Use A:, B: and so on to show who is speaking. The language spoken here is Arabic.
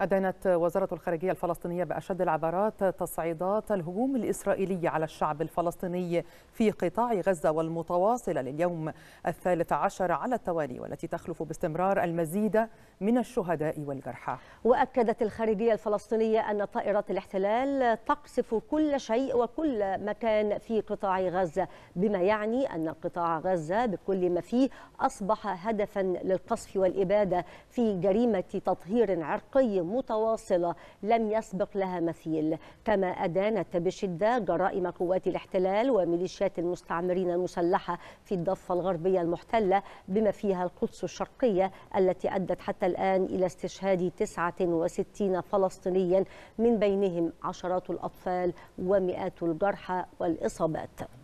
A: أدانت وزارة الخارجية الفلسطينية بأشد العبارات تصعيدات الهجوم الإسرائيلي على الشعب الفلسطيني في قطاع غزة والمتواصلة لليوم الثالث عشر على التوالي والتي تخلف باستمرار المزيد من الشهداء والجرحى
B: وأكدت الخارجية الفلسطينية أن طائرات الاحتلال تقصف كل شيء وكل مكان في قطاع غزة بما يعني أن قطاع غزة بكل ما فيه أصبح هدفا للقصف والإبادة في جريمة تطهير عرقي متواصلة لم يسبق لها مثيل كما أدانت بشدة جرائم قوات الاحتلال وميليشيات المستعمرين المسلحة في الضفة الغربية المحتلة بما فيها القدس الشرقية التي أدت حتى الآن إلى استشهاد 69 فلسطينيا من بينهم عشرات الأطفال ومئات الجرحى والإصابات